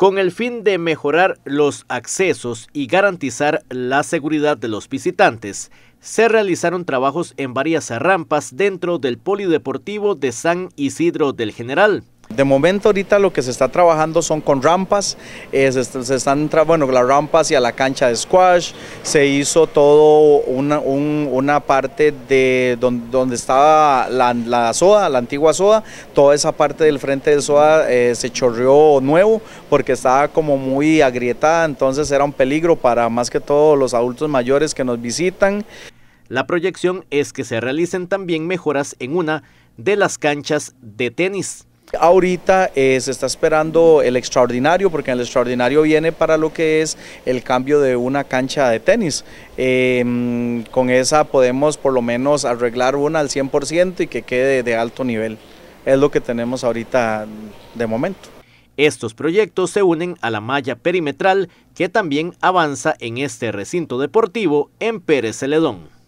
con el fin de mejorar los accesos y garantizar la seguridad de los visitantes. Se realizaron trabajos en varias rampas dentro del Polideportivo de San Isidro del General. De momento ahorita lo que se está trabajando son con rampas, este, se, están están, bueno, rampas y a la cancha de squash, se hizo todo una, una parte de donde, estaba la, soda, la antigua soda, toda esa parte del frente de soda eh, se chorreó nuevo porque estaba como muy agrietada, entonces era un peligro para más que todos los adultos mayores que nos visitan. La proyección es que se realicen también mejoras en una de las canchas de tenis. Ahorita eh, se está esperando el extraordinario, porque el extraordinario viene para lo que es el cambio de una cancha de tenis. Em, con esa podemos por lo menos arreglar una al 100% y que quede de alto nivel. Es lo que tenemos ahorita de momento. Estos proyectos se unen a la malla perimetral que también avanza en este recinto deportivo en Pérez Celedón.